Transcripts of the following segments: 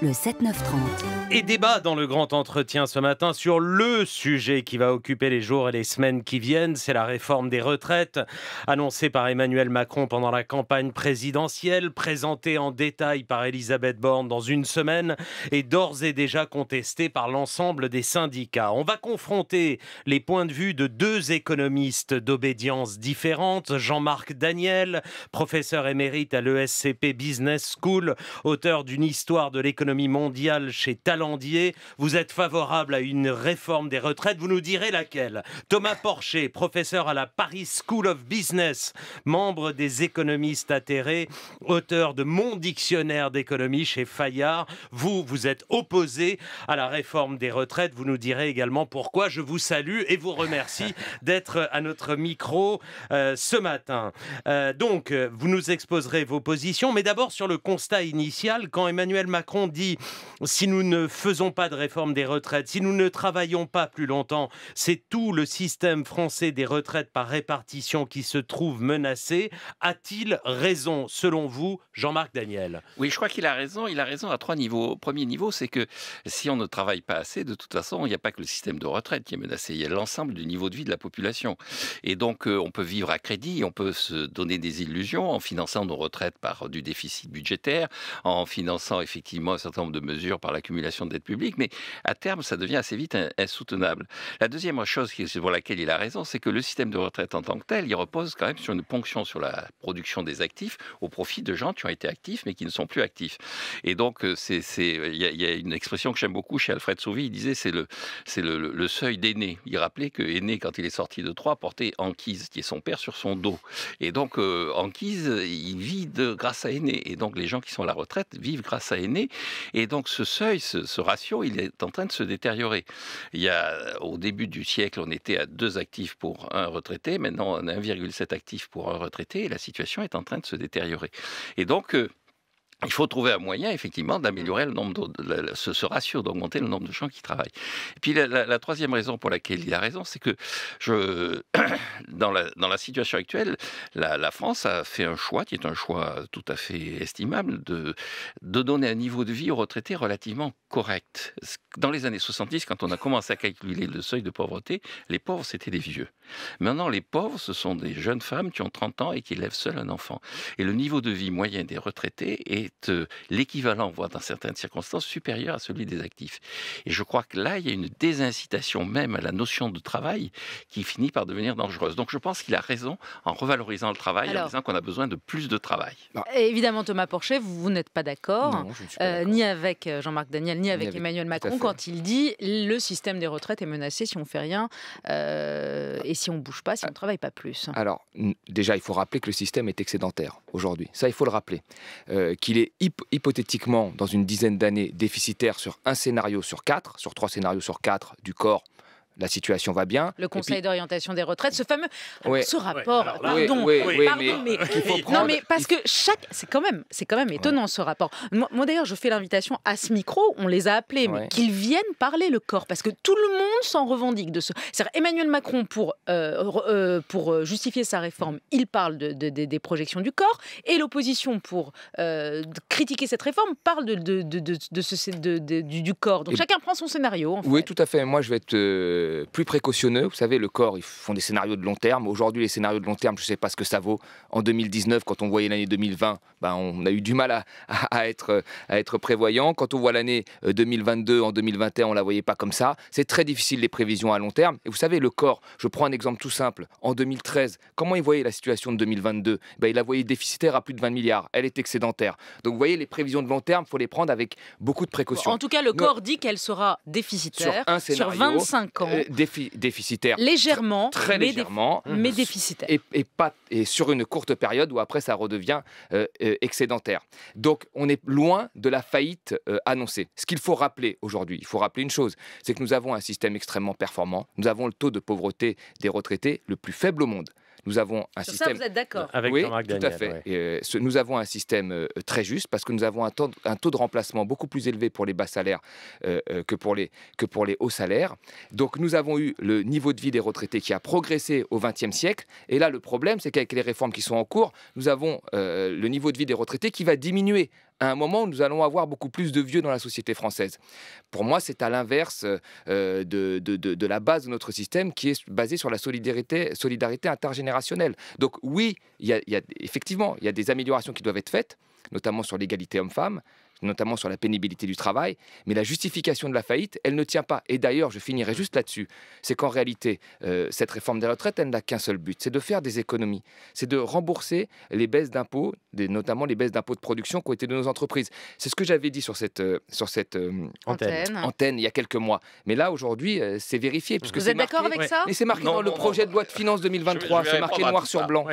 le 7-9-30. Et débat dans le grand entretien ce matin sur le sujet qui va occuper les jours et les semaines qui viennent, c'est la réforme des retraites annoncée par Emmanuel Macron pendant la campagne présidentielle, présentée en détail par Elisabeth Borne dans une semaine et d'ores et déjà contestée par l'ensemble des syndicats. On va confronter les points de vue de deux économistes d'obédience différentes, Jean-Marc Daniel, professeur émérite à l'ESCP Business School, auteur d'une histoire de l'économie mondiale chez Talandier. Vous êtes favorable à une réforme des retraites. Vous nous direz laquelle. Thomas Porcher, professeur à la Paris School of Business, membre des économistes atterrés, auteur de Mon dictionnaire d'économie chez Fayard. Vous, vous êtes opposé à la réforme des retraites. Vous nous direz également pourquoi. Je vous salue et vous remercie d'être à notre micro euh, ce matin. Euh, donc, euh, vous nous exposerez vos positions, mais d'abord sur le constat initial quand Emmanuel Macron dit dit, si nous ne faisons pas de réforme des retraites, si nous ne travaillons pas plus longtemps, c'est tout le système français des retraites par répartition qui se trouve menacé. A-t-il raison, selon vous, Jean-Marc Daniel Oui, je crois qu'il a raison. Il a raison à trois niveaux. Premier niveau, c'est que si on ne travaille pas assez, de toute façon, il n'y a pas que le système de retraite qui est menacé, il y a l'ensemble du niveau de vie de la population. Et donc, euh, on peut vivre à crédit, on peut se donner des illusions en finançant nos retraites par du déficit budgétaire, en finançant effectivement nombre de mesures par l'accumulation de dettes publiques, mais à terme, ça devient assez vite insoutenable. La deuxième chose pour laquelle il a raison, c'est que le système de retraite en tant que tel, il repose quand même sur une ponction sur la production des actifs au profit de gens qui ont été actifs mais qui ne sont plus actifs. Et donc, euh, c'est il y, a une expression que j'aime beaucoup chez Alfred Sauvy, il disait c'est le, c'est le, seuil d'aîné. Il rappelait que aîné, quand il est sorti de Troyes, portait Anquise, qui est son père, sur son dos. Et donc, Anquise, euh, il vit de, grâce à aîné. Et donc, les gens qui sont à la retraite vivent grâce à aîné. Et donc ce seuil, ce, ratio, il est en train de se détériorer. Il y a, au début du siècle, on était à 2 actifs pour un retraité. Maintenant, on a 1,7 actifs pour un retraité. Et la situation est en train de se détériorer. Et donc... Euh, il faut trouver un moyen, effectivement, d'améliorer le nombre de, ce, ratio, d'augmenter le nombre de gens qui travaillent. Et puis la, la troisième raison pour laquelle il a raison, c'est que je, dans la, situation actuelle, la, France a fait un choix, qui est un choix tout à fait estimable, de, de donner un niveau de vie aux retraités relativement correct. Dans les années 70, quand on a commencé à calculer le seuil de pauvreté, les pauvres, c'était des vieux. Maintenant, les pauvres, ce sont des jeunes femmes qui ont 30 ans et qui élèvent seules un enfant. Et le niveau de vie moyen des retraités est euh, l'équivalent, voire dans certaines circonstances, supérieur à celui des actifs. Et je crois que là, il y a une désincitation même à la notion de travail qui finit par devenir dangereuse. Donc je pense qu'il a raison en revalorisant le travail, en disant qu'on a besoin de plus de travail. Bah. Évidemment, Thomas Porcher, vous, n'êtes pas d'accord, euh, ni avec euh, Jean-Marc Daniel, ni avec, Emmanuel Macron, quand il dit le système des retraites est menacé si on fait rien euh, et si on bouge pas, si on ne ah. travaille pas plus. Alors déjà, il faut rappeler que le système est excédentaire aujourd'hui. Ça, il faut le rappeler. qu'il est hypothétiquement, dans une dizaine d'années, déficitaire sur un scénario sur quatre, sur trois scénarios sur quatre du corps la situation va bien. Le Conseil d'orientation des retraites, ce fameux ce rapport, pardon, oui, pardon, mais, euh, Faut prendre... non mais parce que chaque, c'est quand même, c'est quand même étonnant ce rapport. Moi, d'ailleurs, je fais l'invitation à ce micro, on les a appelés, mais qu'ils viennent parler le corps, parce que tout le monde s'en revendique de ce. cest Emmanuel Macron pour euh, euh, pour justifier sa réforme, il parle de, des projections du corps, et l'opposition pour critiquer cette réforme parle de, de, ce, du, corps. Donc chacun prend son scénario. Oui, tout à fait. Moi, je vais être euh, plus précautionneux. Vous savez, le corps, ils font des scénarios de long terme. Aujourd'hui, les scénarios de long terme, je ne sais pas ce que ça vaut. En 2019, quand on voyait l'année 2020, ben, on a eu du mal à, être, euh, à être prévoyant. Quand on voit l'année 2022, euh, en 2021, on ne la voyait pas comme ça. C'est très difficile les prévisions à long terme. Et vous savez, le corps, je prends un exemple tout simple. En 2013, comment il voyait la situation de 2022 ben, Il la voyait déficitaire à plus de 20 milliards. Elle est excédentaire. Donc vous voyez, les prévisions de long terme, il faut les prendre avec beaucoup de précaution. En tout cas, le corps dit qu'elle sera déficitaire sur, sur 25 ans déficitaire. Légèrement. Très, légèrement. Mais, mmh. déficitaire. Et, pas, sur une courte période où après ça redevient euh, euh, excédentaire. Donc on est loin de la faillite euh, annoncée. Ce qu'il faut rappeler aujourd'hui, il faut rappeler une chose, c'est que nous avons un système extrêmement performant. Nous avons le taux de pauvreté des retraités le plus faible au monde. Nous avons un système. nous avons un système très juste parce que nous avons un taux, de remplacement beaucoup plus élevé pour les bas salaires euh, euh, que, pour les, que pour les hauts salaires. Donc nous avons eu le niveau de vie des retraités qui a progressé au XXe siècle. Et là, le problème, c'est qu'avec les réformes qui sont en cours, nous avons euh, le niveau de vie des retraités qui va diminuer à un moment où nous allons avoir beaucoup plus de vieux dans la société française. Pour moi, c'est à l'inverse euh, de, la base de notre système qui est basée sur la solidarité, solidarité intergénérationnelle. Donc oui, y a, effectivement, il y a des améliorations qui doivent être faites, notamment sur l'égalité homme-femme, notamment sur la pénibilité du travail, mais la justification de la faillite, elle ne tient pas. Et d'ailleurs, je finirai juste là-dessus, c'est qu'en réalité, euh, cette réforme des retraites, elle n'a qu'un seul but, c'est de faire des économies, c'est de rembourser les baisses d'impôts, notamment les baisses d'impôts de production qui ont été de nos entreprises. C'est ce que j'avais dit sur cette, euh, sur cette euh, antenne. antenne. il y a quelques mois. Mais là, aujourd'hui, c'est vérifié. Puisque Vous êtes d'accord avec ça Et c'est marqué dans le projet de loi de finances 2023, c'est marqué noir sur blanc.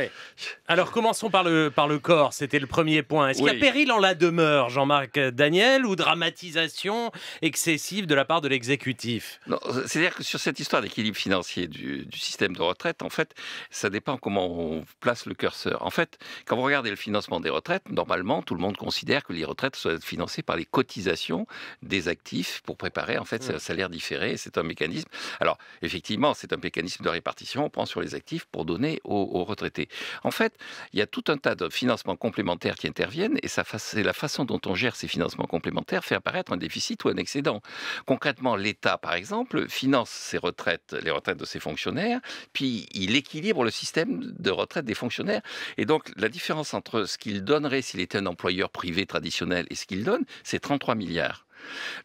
Alors commençons par le, par le corps, c'était le premier point. Est-ce qu'il y a péril en la demeure, Jean-Marc euh, Daniel ou dramatisation excessive de la part de l'exécutif euh, C'est-à-dire que sur cette histoire d'équilibre financier du, système de retraite, en fait, ça dépend comment on place le curseur. En fait, quand vous regardez le financement des retraites, normalement, tout le monde considère que les retraites soient financées par les cotisations des actifs pour préparer en fait mmh. un salaire différé. C'est un mécanisme. Alors, effectivement, c'est un mécanisme de répartition. On prend sur les actifs pour donner aux, retraités. En fait, il y a tout un tas de financements complémentaires qui interviennent et c'est la façon dont on gère ces des financements complémentaires fait apparaître un déficit ou un excédent. Concrètement, l'État, par exemple, finance les retraites de ses fonctionnaires, puis il équilibre le système de retraite des fonctionnaires. Et donc, la différence entre ce qu'il donnerait s'il était un employeur privé traditionnel et ce qu'il donne, c'est 33 milliards.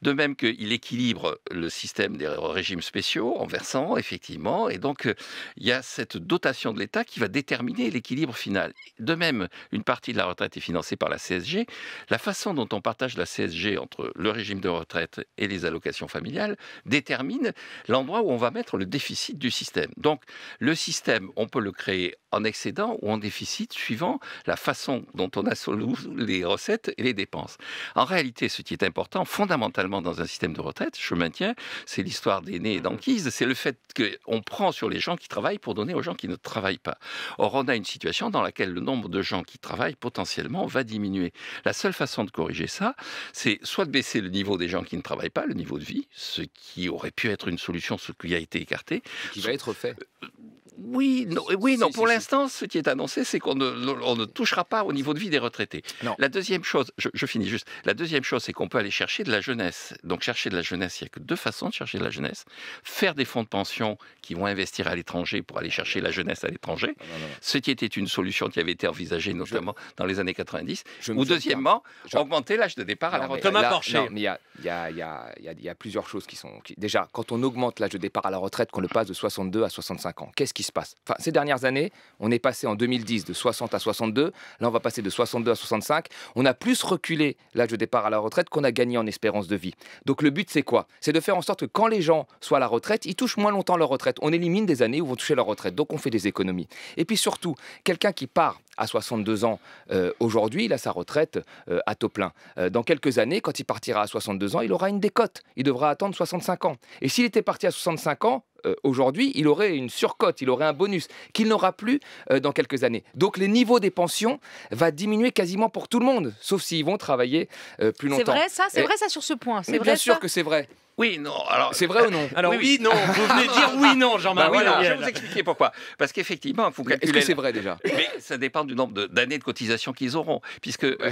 De même qu'il équilibre le système des régimes spéciaux en versant, effectivement, et donc euh, il y a cette dotation de l'État qui va déterminer l'équilibre final. De même, une partie de la retraite est financée par la CSG. La façon dont on partage la CSG entre le régime de retraite et les allocations familiales détermine l'endroit où on va mettre le déficit du système. Donc le système, on peut le créer en excédent ou en déficit suivant la façon dont on assoule les recettes et les dépenses. En réalité, ce qui est important, fondamentalement dans un système de retraite, je maintiens, c'est l'histoire des nés et mmh. c'est le fait qu'on prend sur les gens qui travaillent pour donner aux gens qui ne travaillent pas. Or, on a une situation dans laquelle le nombre de gens qui travaillent potentiellement va diminuer. La seule façon de corriger ça, c'est soit de baisser le niveau des gens qui ne travaillent pas, le niveau de vie, ce qui aurait pu être une solution, ce qui a été écarté. Qui va être fait euh, oui, non, oui, non. Pour l'instant, ce qui est annoncé, c'est qu'on ne, touchera pas au niveau de vie des retraités. Non. La deuxième chose, je, finis juste. La deuxième chose, c'est qu'on peut aller chercher de la jeunesse. Donc, chercher de la jeunesse, il n'y a que deux façons de chercher de la jeunesse faire des fonds de pension qui vont investir à l'étranger pour aller chercher la jeunesse à l'étranger, ce qui était une solution qui avait été envisagée notamment dans les années 90. Ou deuxièmement, augmenter l'âge de départ à la retraite. Porcher. il y, a, plusieurs choses qui sont. Déjà, quand on augmente l'âge de départ à la retraite, qu'on le passe de 62 à 65 ans, qu'est-ce qui se passe. Enfin, ces dernières années, on est passé en 2010 de 60 à 62. Là, on va passer de 62 à 65. On a plus reculé l'âge de départ à la retraite qu'on a gagné en espérance de vie. Donc le but, c'est quoi C'est de faire en sorte que quand les gens soient à la retraite, ils touchent moins longtemps leur retraite. On élimine des années où vont toucher leur retraite. Donc on fait des économies. Et puis surtout, quelqu'un qui part à 62 ans euh, aujourd'hui, il a sa retraite euh, à taux plein. Euh, dans quelques années, quand il partira à 62 ans, il aura une décote. Il devra attendre 65 ans. Et s'il était parti à 65 ans, aujourd'hui, il aurait une surcote, il aurait un bonus qu'il n'aura plus dans quelques années. Donc les niveaux des pensions vont diminuer quasiment pour tout le monde, sauf s'ils vont travailler plus longtemps. C'est vrai ça, c'est vrai ça sur ce point. C'est bien sûr que c'est vrai. Oui, non. Alors, c'est vrai ou non Alors oui, non. Vous venez dire oui, non, Jean-Marc. Bah je vais vous expliquer pourquoi. Parce qu'effectivement, il faut calculer. Est-ce que c'est vrai déjà Mais ça dépend du nombre d'années de, cotisation qu'ils auront, puisque euh, euh,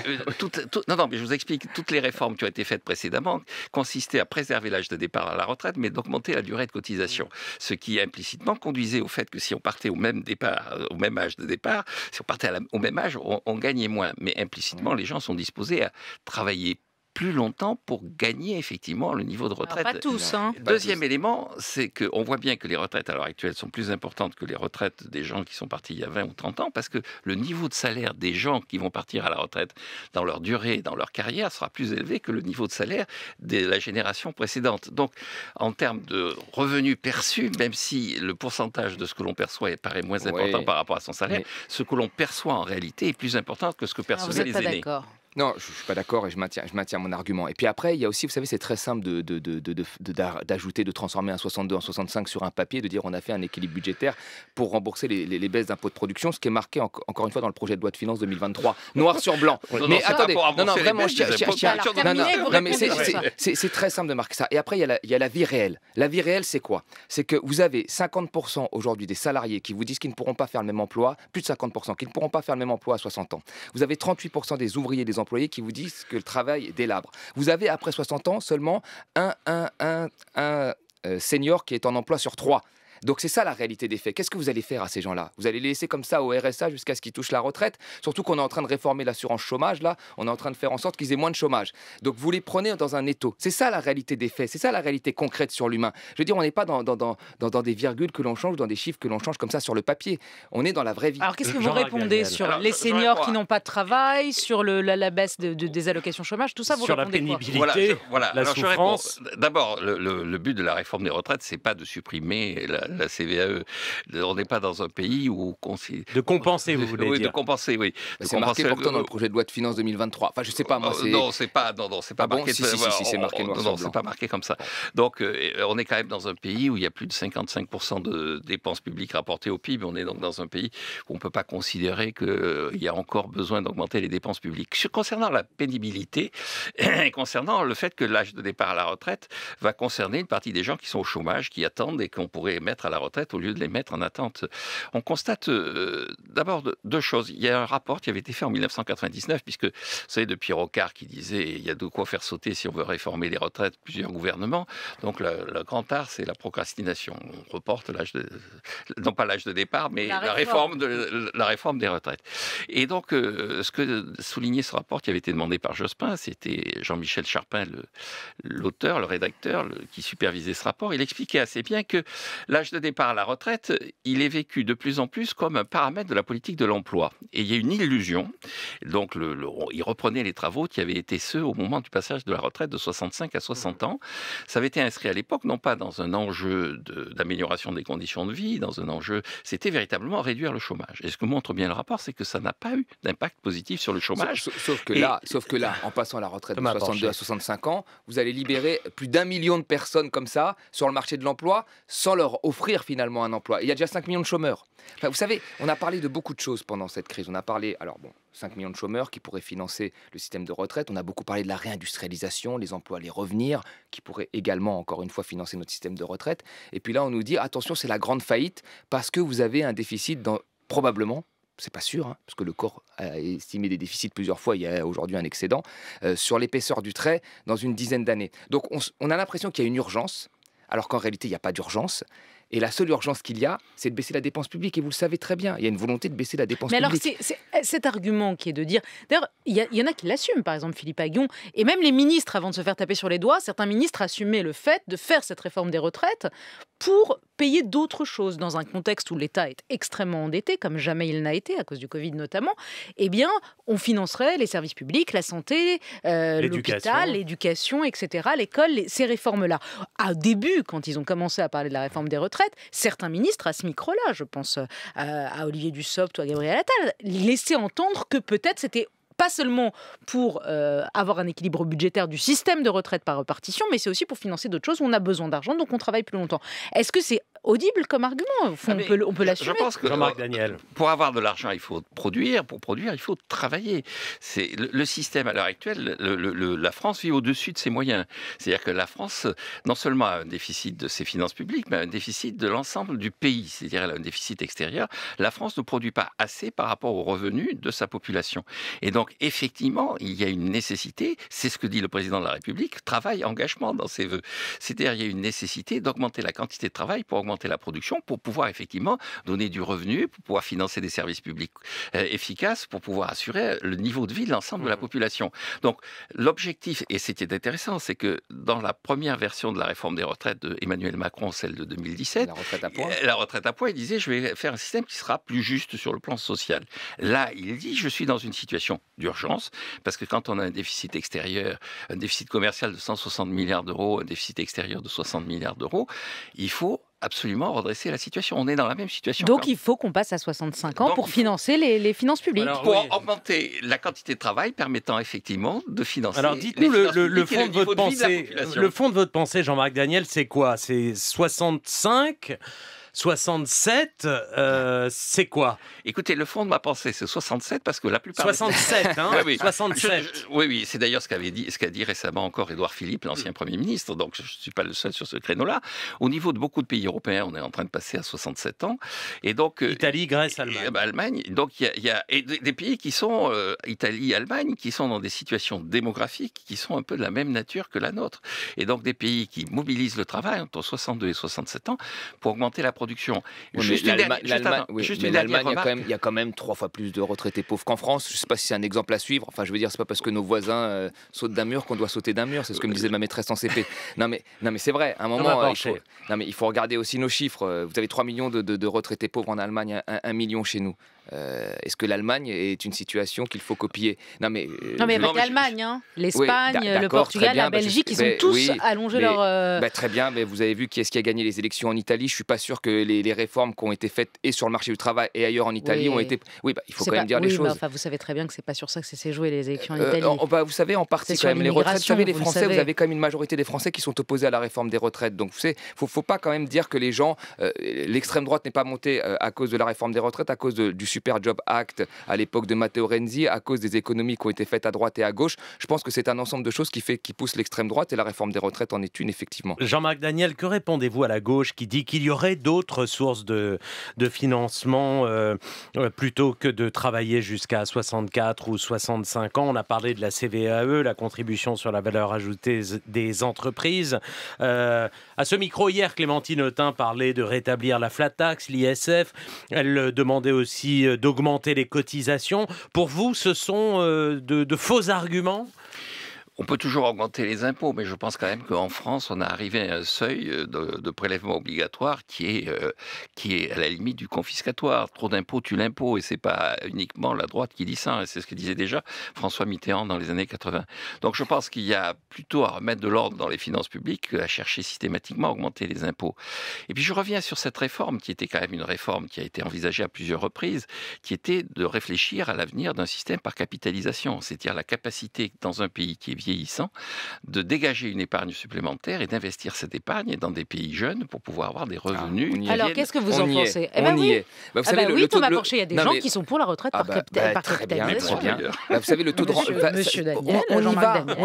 non, non, mais je vous explique. Toutes les réformes qui ont été faites précédemment consistaient à préserver l'âge de départ à la retraite, mais d'augmenter la durée de cotisation, ce qui implicitement conduisait au fait que si on partait au même départ, euh, au même âge de départ, si on partait au même âge, on, on gagnait moins. Mais implicitement, les gens sont disposés à travailler plus longtemps pour gagner effectivement le niveau de retraite. pas tous. Euh, hein. Bah, deuxième élément, c'est qu'on voit bien que les retraites à l'heure actuelle sont plus importantes que les retraites des gens qui sont partis il y a 20 ou 30 ans, parce que le niveau de salaire des gens qui vont partir à la retraite dans leur durée, dans leur carrière, sera plus élevé que le niveau de salaire de la génération précédente. Donc, en termes de revenus perçus, même si le pourcentage de ce que l'on perçoit paraît moins important par rapport à son salaire, ce que l'on perçoit en réalité est plus important que ce que perçoivent les aînés. D'accord. Non, je ne suis pas d'accord et je maintiens, je maintiens mon argument. Et puis après, il y a aussi, vous savez, c'est très simple d'ajouter, de, de, de, transformer un 62 en 65 sur un papier, de dire on a fait un équilibre budgétaire pour rembourser les, baisses d'impôts de production, ce qui est marqué encore une fois dans le projet de loi de finances 2023, noir sur blanc. mais attendez, non, non, vraiment, c'est très simple de marquer ça. Et après, il y a la vie réelle. La vie réelle, c'est quoi C'est que vous avez 50% aujourd'hui des salariés qui vous disent qu'ils ne pourront pas faire le même emploi, plus de 50%, qui ne pourront pas faire le même emploi à 60 ans. Vous avez 38% des ouvriers des employés qui vous disent que le travail est délabre. Vous avez, après 60 ans, seulement un, un, un, un euh, senior qui est en emploi sur trois. Donc c'est ça la réalité des faits. Qu'est-ce que vous allez faire à ces gens-là Vous allez les laisser comme ça au RSA jusqu'à ce qu'ils touchent la retraite Surtout qu'on est en train de réformer l'assurance chômage, là, on est en train de faire en sorte qu'ils aient moins de chômage. Donc vous les prenez dans un étau. C'est ça la réalité des faits, c'est ça la réalité concrète sur l'humain. Je veux dire, on n'est pas dans, dans, des virgules que l'on change, dans des chiffres que l'on change comme ça sur le papier. On est dans la vraie vie. Alors qu'est-ce que euh, vous répondez sur les seniors qui n'ont pas de travail, sur la, baisse de, des allocations chômage, tout ça vous Sur la pénibilité, voilà, La souffrance. D'abord, le, le, but de la réforme des retraites, c'est pas de supprimer la, la CVAE. On n'est pas dans un pays où De compenser, vous voulez oui, de compenser, oui. c'est marqué pourtant dans le projet de loi de finances 2023. Enfin, je sais pas, moi, euh, c'est... Non, c'est pas, non, non, c'est pas ah marqué... Bon, si, si, si, c'est marqué Non, c'est pas marqué comme ça. Donc, euh, on est quand même dans un pays où il y a plus de 55% de dépenses publiques rapportées au PIB. On est donc dans un pays où on ne peut pas considérer qu'il euh, y a encore besoin d'augmenter les dépenses publiques. Concernant la pénibilité et concernant le fait que l'âge de départ à la retraite va concerner une partie des gens qui sont au chômage, qui attendent et qu'on pourrait mettre à la retraite au lieu de les mettre en attente. On constate euh, d'abord deux choses. Il y a un rapport qui avait été fait en 1999, puisque vous savez, depuis Rocard qui disait il y a de quoi faire sauter si on veut réformer les retraites, plusieurs gouvernements. Donc le, grand art, c'est la procrastination. On reporte l'âge de, non pas l'âge de départ, mais la réforme, de, la réforme des retraites. Et donc, euh, ce que soulignait ce rapport qui avait été demandé par Jospin, c'était Jean-Michel Charpin, l'auteur, le, rédacteur, qui supervisait ce rapport. Il expliquait assez bien que l'âge de départ à la retraite, il est vécu de plus en plus comme un paramètre de la politique de l'emploi. Et il y a une illusion. Donc, le, il reprenait les travaux qui avaient été ceux au moment du passage de la retraite de 65 à 60 mmh. ans. Ça avait été inscrit à l'époque, non pas dans un enjeu d'amélioration des conditions de vie, dans un enjeu. C'était véritablement réduire le chômage. Et ce que montre bien le rapport, c'est que ça n'a pas eu d'impact positif sur le chômage. Sauf, que, là, sauf que là, en passant à la retraite de 62 à 65 ans, vous allez libérer plus d'un million de personnes comme ça sur le marché de l'emploi sans leur offrir offrir finalement un emploi. il y a déjà 5 millions de chômeurs. vous savez, on a parlé de beaucoup de choses pendant cette crise. On a parlé, alors bon, 5 millions de chômeurs qui pourraient financer le système de retraite. On a beaucoup parlé de la réindustrialisation, les emplois, les revenir, qui pourraient également, encore une fois, financer notre système de retraite. Et puis là, on nous dit, attention, c'est la grande faillite parce que vous avez un déficit dans, probablement, c'est pas sûr, hein, parce que le corps a estimé des déficits plusieurs fois, il y a aujourd'hui un excédent, euh, sur l'épaisseur du trait dans une dizaine d'années. Donc on, on a l'impression qu'il y a une urgence, alors qu'en réalité, il n'y a pas d'urgence. Et la seule urgence qu'il y a, c'est de baisser la dépense publique. Et vous le savez très bien, il y a une volonté de baisser la dépense publique. Mais alors, c'est eh, cet argument qui est de dire. D'ailleurs, il y, en a qui l'assument, par exemple Philippe Aguillon, et même les ministres, avant de se faire taper sur les doigts, certains ministres assumaient le fait de faire cette réforme des retraites pour payer d'autres choses dans un contexte où l'État est extrêmement endetté, comme jamais il n'a été, à cause du Covid notamment, eh bien, on financerait les services publics, la santé, euh, l'hôpital, l'éducation, etc., l'école, ces réformes-là. Au début, quand ils ont commencé à parler de la réforme des retraites, certains ministres, à ce micro-là, je pense euh, à Olivier Dussopt ou à Gabriel Attal, laissaient entendre que peut-être c'était pas seulement pour euh, avoir un équilibre budgétaire du système de retraite par repartition, mais c'est aussi pour financer d'autres choses. On a besoin d'argent, donc on travaille plus longtemps. Est-ce que c'est audible comme argument ah, On peut, l'assumer. Je pense que Jean-Marc Daniel. Euh, pour avoir de l'argent, il faut produire. Pour produire, il faut travailler. C'est le, système à l'heure actuelle. Le, la France vit au-dessus de ses moyens. C'est-à-dire que la France, non seulement a un déficit de ses finances publiques, mais un déficit de l'ensemble du pays. C'est-à-dire qu'elle a un déficit extérieur. La France ne produit pas assez par rapport aux revenus de sa population. Et donc donc effectivement, il y a une nécessité, c'est ce que dit le président de la République, travail, engagement dans ses voeux. C'est-à-dire il y a une nécessité d'augmenter la quantité de travail pour augmenter la production, pour pouvoir effectivement donner du revenu, pour pouvoir financer des services publics euh, efficaces, pour pouvoir assurer le niveau de vie de l'ensemble de la mmh. population. Donc l'objectif, et c'était intéressant, c'est que dans la première version de la réforme des retraites d'Emmanuel Macron, celle de 2017, la retraite à point, euh, la retraite à il disait je vais faire un système qui sera plus juste sur le plan social. Là, il dit je suis dans une situation d'urgence, parce que quand on a un déficit extérieur, un déficit commercial de 160 milliards d'euros, un déficit extérieur de 60 milliards d'euros, il faut absolument redresser la situation. On est dans la même situation. Donc il faut qu'on passe à 65 ans pour financer les, finances publiques. pour augmenter la quantité de travail permettant effectivement de financer. Alors dites-nous le, fond de votre pensée. le fond de votre pensée, Jean-Marc Daniel, c'est quoi C'est 65 67, euh, c'est quoi Écoutez, le fond de ma pensée, c'est 67 parce que la plupart. 67, hein oui. 67. oui, oui, c'est d'ailleurs ce qu'a dit, ce qu'a dit récemment encore Édouard Philippe, l'ancien Premier ministre, donc je ne suis pas le seul sur ce créneau-là. Au niveau de beaucoup de pays européens, on est en train de passer à 67 ans. Et donc, euh, Italie, Grèce, Allemagne. Bah, Allemagne. Donc, il y a, des pays qui sont, euh, Italie, Allemagne, qui sont dans des situations démographiques qui sont un peu de la même nature que la nôtre. Et donc, des pays qui mobilisent le travail entre 62 et 67 ans pour augmenter la production il y, a quand même trois fois plus de retraités pauvres qu'en France. Je ne sais pas si c'est un exemple à suivre. Enfin, je veux dire, c'est pas parce que nos voisins euh, sautent d'un mur qu'on doit sauter d'un mur. C'est ce que me disait ma maîtresse en CP. non, mais, non, mais c'est vrai. À un moment, il, faut, mais il faut regarder aussi nos chiffres. Vous avez 3 millions de, retraités pauvres en Allemagne, un 1 million chez nous. Euh, est-ce que l'Allemagne est une situation qu'il faut copier Non, mais, euh, non, mais, l'Allemagne, hein. l'Espagne, le Portugal, la Belgique, ils ont ben tous allongé leur. Euh, ben très bien, mais vous avez vu qui est-ce qui a gagné les élections en Italie. Je suis pas sûr que les, réformes qui ont été faites et sur le marché du travail et ailleurs en Italie ont été. Oui, bah, il faut quand même dire les choses. vous savez très bien que c'est pas sur ça que c'est joué les élections en Italie. Oh, bah, vous savez, en partie quand même les retraites. Vous savez, les Français, vous, avez quand même une majorité des Français qui sont opposés à la réforme des retraites. Donc, vous savez, ne faut pas quand même dire que les gens, l'extrême droite n'est pas montée à cause de la réforme des retraites, à cause du Super Job Act à l'époque de Matteo Renzi, à cause des économies qui ont été faites à droite et à gauche. Je pense que c'est un ensemble de choses qui, fait, qui pousse l'extrême droite et la réforme des retraites en est une, effectivement. Jean-Marc Daniel, que répondez-vous à la gauche qui dit qu'il y aurait d'autres sources de, de financement euh, euh, plutôt que de travailler jusqu'à 64 ou 65 ans On a parlé de la CVAE, la contribution sur la valeur ajoutée des entreprises. Euh, à ce micro, hier, Clémentine Autain parlait de rétablir la flat tax, l'ISF. Elle demandait aussi euh, d'augmenter les cotisations. Pour vous, ce sont euh, de, faux arguments on peut toujours augmenter les impôts, mais je pense quand même qu'en France, on a arrivé à un seuil euh, de, prélèvement obligatoire qui est, euh, qui est à la limite du confiscatoire. Trop d'impôts tue l'impôt, et c'est pas uniquement la droite qui dit ça, et hein, c'est ce que disait déjà François Mitterrand dans les années 80. Donc je pense qu'il y a plutôt à remettre de l'ordre dans les finances publiques à chercher systématiquement à augmenter les impôts. Et puis je reviens sur cette réforme qui était quand même une réforme qui a été envisagée à plusieurs reprises, qui était de réfléchir à l'avenir d'un système par capitalisation, c'est-à-dire la capacité dans un pays qui est de dégager une épargne supplémentaire et d'investir cette épargne dans des pays jeunes pour pouvoir avoir des ah, revenus. Alors qu'est-ce que vous en pensez eh ben On y est. Bah, ah bah bah, vous savez, le, taux de... il y a des gens qui sont pour la retraite par, vous savez, le taux de on,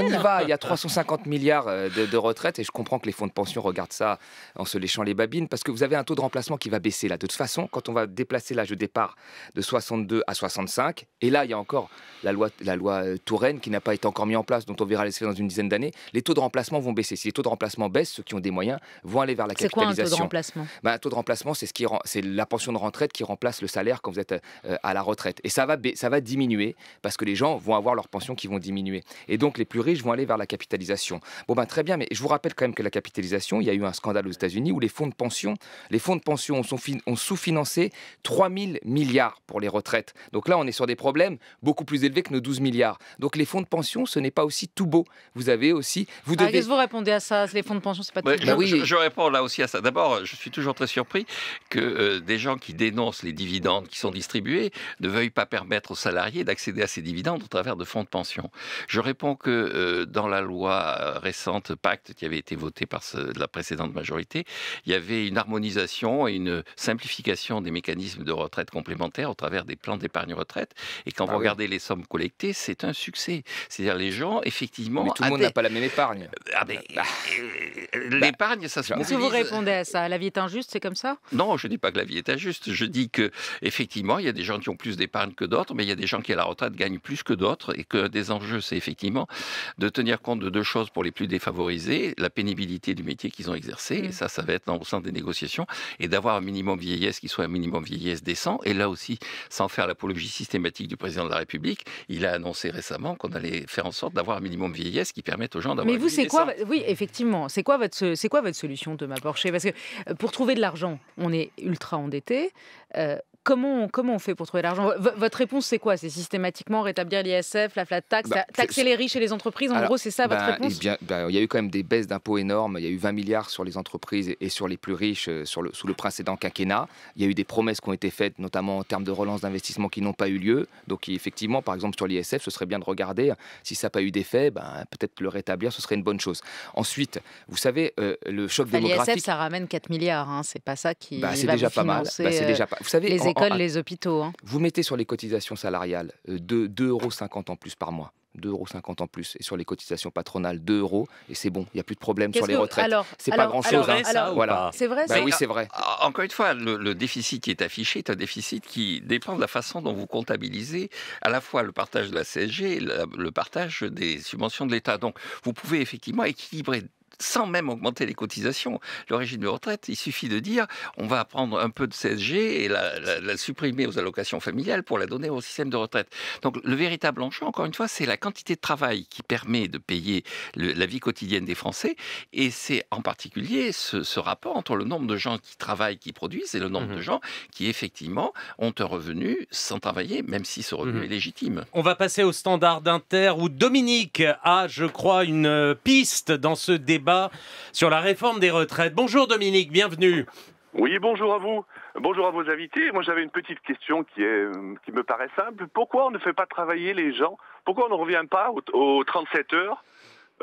y va, Il y a 350 milliards euh, de, de retraites et je comprends que les fonds de pension regardent ça en se léchant les babines parce que vous avez un taux de remplacement qui va baisser là. De toute façon, quand on va déplacer l'âge de départ de 62 à 65, et là, il y a encore la loi, la loi euh, Touraine qui n'a pas été encore mise en place, dont on verra faire dans une dizaine d'années, les taux de remplacement vont baisser. Si les taux de remplacement baissent, ceux qui ont des moyens vont aller vers la capitalisation. C'est quoi un taux de remplacement ben, Un taux de remplacement, c'est la pension de retraite qui remplace le salaire quand vous êtes euh, à la retraite. Et ça va, ça va diminuer parce que les gens vont avoir leurs pensions qui vont diminuer. Et donc les plus riches vont aller vers la capitalisation. Bon ben très bien, mais je vous rappelle quand même que la capitalisation, il y a eu un scandale aux États-Unis où les fonds de pension, les fonds de pension ont, sous-financé 3000 milliards pour les retraites. Donc là, on est sur des problèmes beaucoup plus élevés que nos 12 milliards. Donc les fonds de pension, ce n'est pas aussi tout beau. Vous avez aussi. Vous ah, devez... Qu'est-ce que vous répondez à ça Les fonds de pension, c'est pas tout je, oui. je, réponds là aussi à ça. D'abord, je suis toujours très surpris que euh, des gens qui dénoncent les dividendes qui sont distribués ne veuillent pas permettre aux salariés d'accéder à ces dividendes au travers de fonds de pension. Je réponds que euh, dans la loi euh, récente Pacte qui avait été votée par la précédente majorité, il y avait une harmonisation et une simplification des mécanismes de retraite complémentaires au travers des plans d'épargne retraite. Et quand ah vous regardez les sommes collectées, c'est un succès. C'est-à-dire les gens, effectivement, effectivement. Mais tout le monde n'a pas la même épargne. Ah, bah, bah, euh, bah, l'épargne, ça se Mais Si vous répondez à ça, la vie est injuste, c'est comme ça Non, je ne dis pas que la vie est injuste. Je dis que effectivement, il y a des gens qui ont plus d'épargne que d'autres, mais il y a des gens qui à la retraite gagnent plus que d'autres, et que des enjeux, c'est effectivement de tenir compte de deux choses pour les plus défavorisés la pénibilité du métier qu'ils ont exercé, et mm. ça, ça va être au sein des négociations, et d'avoir un minimum vieillesse qui soit un minimum vieillesse décent. Et là aussi, sans faire l'apologie systématique du président de la République, il a annoncé récemment qu'on allait faire en sorte d'avoir un minimum de vieillesse qui permettent aux gens d'avoir. Mais vous, c'est quoi Oui, effectivement. C'est quoi votre c'est quoi votre solution, de Porcher Parce que euh, pour trouver de l'argent, on est ultra endetté. Euh, Comment on, fait pour trouver l'argent Votre réponse, c'est quoi C'est systématiquement rétablir l'ISF, la flat tax, bah, taxer les riches et les entreprises En gros, c'est ça votre bah, réponse eh bah, Il y a eu quand même des baisses d'impôts énormes. Il y a eu 20 milliards sur les entreprises et sur les plus riches euh, sur le, sous le précédent quinquennat. Il y a eu des promesses qui ont été faites, notamment en termes de relance d'investissement qui n'ont pas eu lieu. Donc, effectivement, par exemple, sur l'ISF, ce serait bien de regarder. Euh, si ça n'a pas eu d'effet, ben, peut-être le rétablir, ce serait une bonne chose. Ensuite, vous savez, euh, le choc démographique. L'ISF, ça ramène 4 milliards. Hein. C'est pas ça qui. c'est déjà pas mal. déjà Vous savez, les hôpitaux. Hein. Vous mettez sur les cotisations salariales euh, de 2,50 euros en plus par mois. 2,50 euros en plus. Et sur les cotisations patronales, 2 euros. Et c'est bon, il n'y a plus de problème sur les retraites. C'est pas grand-chose. Voilà. vrai, oui, c'est vrai. Ah, ah, encore une fois, le, déficit qui est affiché est un déficit qui dépend de la façon dont vous comptabilisez à la fois le partage de la CSG et le partage des subventions de l'État. Donc, vous pouvez effectivement équilibrer sans même augmenter les cotisations, le régime de retraite. Il suffit de dire on va prendre un peu de CSG et la, supprimer aux allocations familiales pour la donner au système de retraite. Donc le véritable enjeu, encore une fois, c'est la quantité de travail qui permet de payer la vie quotidienne des Français. Et c'est en particulier ce, rapport entre le nombre de gens qui travaillent, qui produisent, et le nombre de mhm. gens qui effectivement ont un revenu sans travailler, même si ce revenu mhm. est légitime. On va passer au standard d'Inter où Dominique a, je crois, une piste dans ce débat débat sur la réforme des retraites. Bonjour Dominique, bienvenue. Oui, bonjour à vous. Bonjour à vos invités. Moi, j'avais une petite question qui, me paraît simple. Pourquoi on ne fait pas travailler les gens Pourquoi on ne revient pas aux 37 heures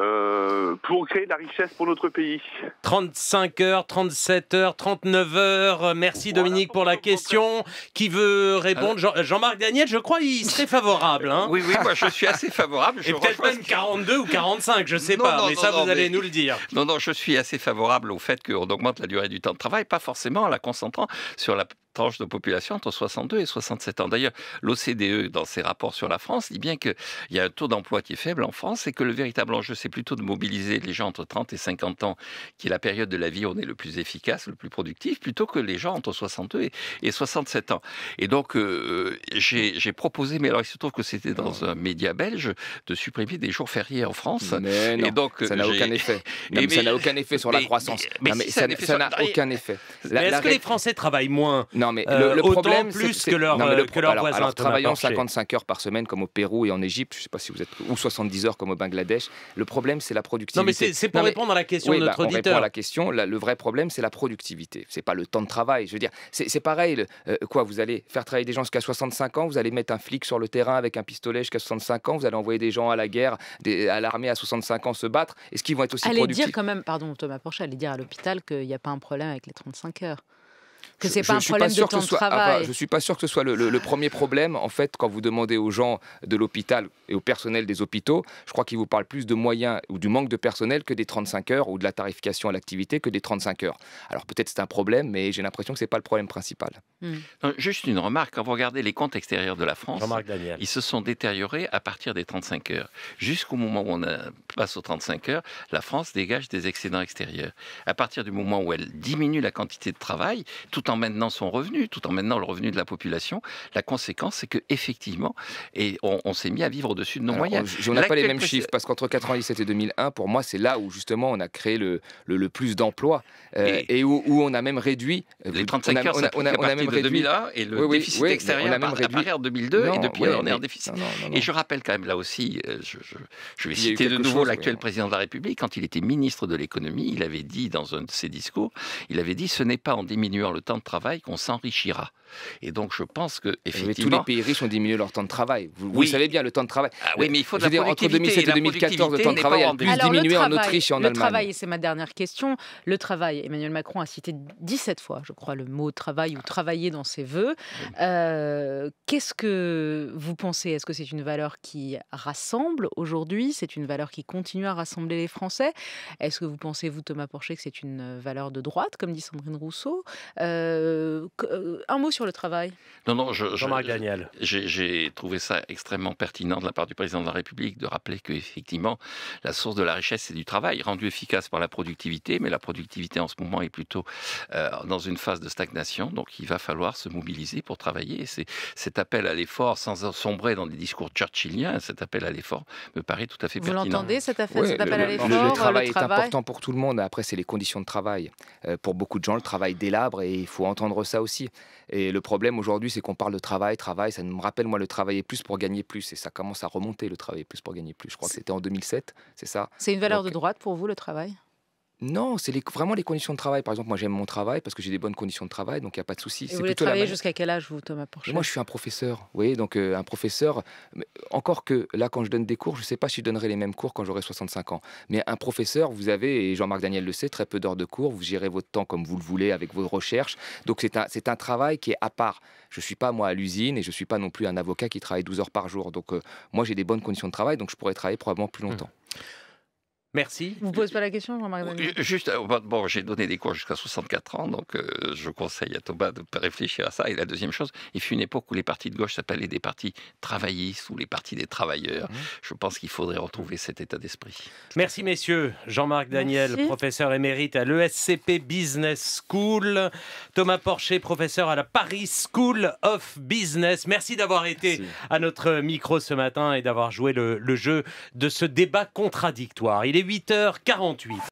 euh, pour créer de la richesse pour notre pays. 35 heures, 37 heures, 39 heures. Merci Dominique pour, la question. Qui veut répondre Jean-Marc Daniel, je crois, il serait favorable. Hein. Oui, oui, moi je suis assez favorable. Je Et peut-être même 42 ou 45, je ne sais pas, mais ça vous allez nous le dire. Non, non, je suis assez favorable au fait qu'on augmente la durée du temps de travail, pas forcément en la concentrant sur la tranche de population entre 62 et 67 ans. D'ailleurs, l'OCDE, dans ses rapports sur la France, dit bien qu'il y a un taux d'emploi qui est faible en France et que le véritable enjeu, c'est plutôt de mobiliser les gens entre 30 et 50 ans, qui est la période de la vie où on est le plus efficace, le plus productif, plutôt que les gens entre 62 et 67 ans. Et donc, euh, euh, j'ai proposé, mais alors il se trouve que c'était dans un média belge, de supprimer des jours fériés en France. et donc, ça n'a aucun effet. ça n'a aucun effet sur la croissance. Mais, ça n'a aucun effet. Est-ce que les Français travaillent moins non, mais euh, le, problème, plus que, leur, que euh, alors, travaillant 55 heures par semaine comme au Pérou et en Égypte, je sais pas si vous êtes ou 70 heures comme au Bangladesh. Le problème, c'est la productivité. Non, mais c'est pour répondre à la question de bah, notre auditeur. On à la question. le vrai problème, c'est la productivité. C'est pas le temps de travail. Je veux dire, c'est pareil. Euh, quoi, vous allez faire travailler des gens jusqu'à 65 ans, vous allez mettre un flic sur le terrain avec un pistolet jusqu'à 65 ans, vous allez envoyer des gens à la guerre, à l'armée à 65 ans se battre. Est-ce qu'ils vont être aussi productifs Allez dire quand même, pardon Thomas Porcher, allez dire à l'hôpital qu'il n'y a pas un problème avec les 35 heures que c'est pas un problème de temps de travail. je suis pas sûr que ce soit le, premier problème. En fait, quand vous demandez aux gens de l'hôpital et au personnel des hôpitaux, je crois qu'ils vous parlent plus de moyens ou du manque de personnel que des 35 heures ou de la tarification à l'activité que des 35 heures. Alors peut-être c'est un problème, mais j'ai l'impression que c'est pas le problème principal. Hmm. juste une remarque. Quand vous regardez les comptes extérieurs de la France, ils se sont détériorés à partir des 35 heures. Jusqu'au moment où on passe aux 35 heures, la France dégage des excédents extérieurs. À partir du moment où elle diminue la quantité de travail, tout maintenant son revenu, tout en maintenant le revenu de la population, la conséquence, c'est que effectivement, et on, s'est mis à vivre au-dessus de nos moyens. On n'a pas les mêmes chiffres parce qu'entre 1997 et 2001, pour moi, c'est là où justement on a créé le, plus d'emplois euh, et, où, on a même réduit euh, les 35 heures. On a, on a, 2001 et le déficit extérieur. On a même réduit en 2002 et depuis on est en déficit. et je rappelle quand même là aussi, euh, je, je vais citer de nouveau l'actuel président de la République quand il était ministre de l'économie, il avait dit dans un de ses discours, il avait dit ce n'est pas en diminuant le temps travail qu'on s'enrichira. Et donc je pense que effectivement, tous les pays riches ont diminué leur temps de travail. Vous, savez bien, le temps de travail. Ah oui, mais il faut de la dire, entre 2007 et, 2014, le temps de travail a plus diminué en Autriche et en Allemagne. Le travail, et c'est ma dernière question. Le travail, Emmanuel Macron a cité 17 fois, je crois, le mot travail ou travailler dans ses voeux. Euh, qu'est-ce que vous pensez Est-ce que c'est une valeur qui rassemble aujourd'hui C'est une valeur qui continue à rassembler les Français Est-ce que vous pensez, vous, Thomas Porcher, que c'est une valeur de droite, comme dit Sandrine Rousseau euh, euh, euh, un mot sur le travail. Non, non, je, j'ai trouvé ça extrêmement pertinent de la part du président de la République de rappeler que effectivement la source de la richesse c'est du travail, rendu efficace par la productivité, mais la productivité en ce moment est plutôt euh, dans une phase de stagnation, donc il va falloir se mobiliser pour travailler. C'est cet appel à l'effort, sans sombrer dans des discours churchilliens, cet appel à l'effort me paraît tout à fait pertinent. Vous l'entendez cet, appel à l'effort le, travail est important pour tout le monde. Après, c'est les conditions de travail. pour beaucoup de gens, le travail délabre et il faut entendre ça aussi. Et le problème aujourd'hui, c'est qu'on parle de travail, travail. Ça me rappelle, moi, le travailler plus pour gagner plus. Et ça commence à remonter, le travailler plus pour gagner plus. Je crois que c'était en 2007, c'est ça. C'est une valeur de droite pour vous, le travail non, c'est vraiment les conditions de travail. Par exemple, moi j'aime mon travail parce que j'ai des bonnes conditions de travail, donc il n'y a pas de souci. Vous voulez travailler jusqu'à quel âge, vous, Thomas Porcher Moi, je suis un professeur. Vous voyez, donc euh, un professeur. Encore que là, quand je donne des cours, je ne sais pas si je donnerai les mêmes cours quand j'aurai 65 ans. Mais un professeur, vous avez, et Jean-Marc Daniel le sait, très peu d'heures de cours. Vous gérez votre temps comme vous le voulez avec vos recherches. Donc c'est un, c'est un travail qui est à part. Je ne suis pas moi à l'usine et je ne suis pas non plus un avocat qui travaille 12 heures par jour. Donc euh, moi, j'ai des bonnes conditions de travail, donc je pourrais travailler probablement plus mmh. longtemps. Merci. Vous ne posez pas la question, Jean-Marc euh, Juste, euh, bon, j'ai donné des cours jusqu'à 64 ans, donc euh, je conseille à Thomas de réfléchir à ça. Et la deuxième chose, il fut une époque où les partis de gauche s'appelaient des partis travaillistes ou les partis des travailleurs. Mmh. Je pense qu'il faudrait retrouver cet état d'esprit. Merci, messieurs. Jean-Marc Daniel, professeur émérite à l'ESCP Business School. Thomas Porcher, professeur à la Paris School of Business. Merci d'avoir été à notre micro ce matin et d'avoir joué le, jeu de ce débat contradictoire. 8h48.